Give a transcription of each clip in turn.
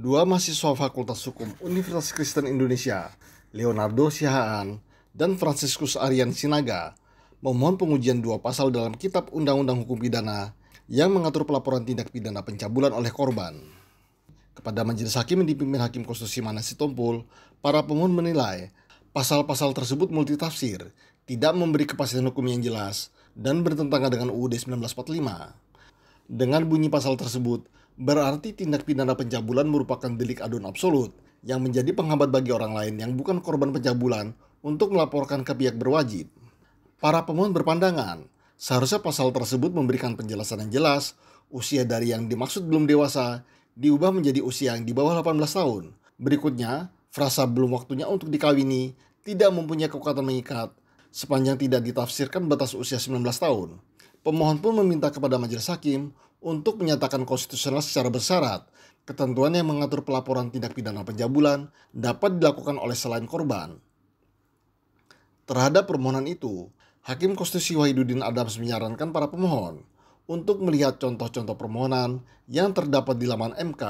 dua mahasiswa Fakultas Hukum Universitas Kristen Indonesia, Leonardo Sihaan dan Franciscus Aryan Sinaga, memohon pengujian dua pasal dalam Kitab Undang-Undang Hukum Pidana yang mengatur pelaporan tindak pidana pencabulan oleh korban. Kepada majelis hakim yang dipimpin Hakim Konstitusi Manas Sitompul, para pemohon menilai pasal-pasal tersebut multitafsir, tidak memberi kepastian hukum yang jelas, dan bertentangan dengan UUD 1945. Dengan bunyi pasal tersebut, Berarti tindak pidana pencabulan merupakan delik adun absolut yang menjadi penghambat bagi orang lain yang bukan korban pencabulan untuk melaporkan ke pihak berwajib. Para pemohon berpandangan, seharusnya pasal tersebut memberikan penjelasan yang jelas, usia dari yang dimaksud belum dewasa diubah menjadi usia yang di bawah 18 tahun. Berikutnya, frasa belum waktunya untuk dikawini tidak mempunyai kekuatan mengikat sepanjang tidak ditafsirkan batas usia 19 tahun. Pemohon pun meminta kepada majelis hakim untuk menyatakan konstitusional secara bersyarat ketentuan yang mengatur pelaporan tindak pidana penjabulan dapat dilakukan oleh selain korban. Terhadap permohonan itu, Hakim Konstitusi Wahiduddin Adams menyarankan para pemohon untuk melihat contoh-contoh permohonan yang terdapat di laman MK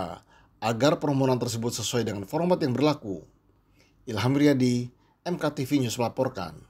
agar permohonan tersebut sesuai dengan format yang berlaku. Ilham Riyadi, MKTV News melaporkan.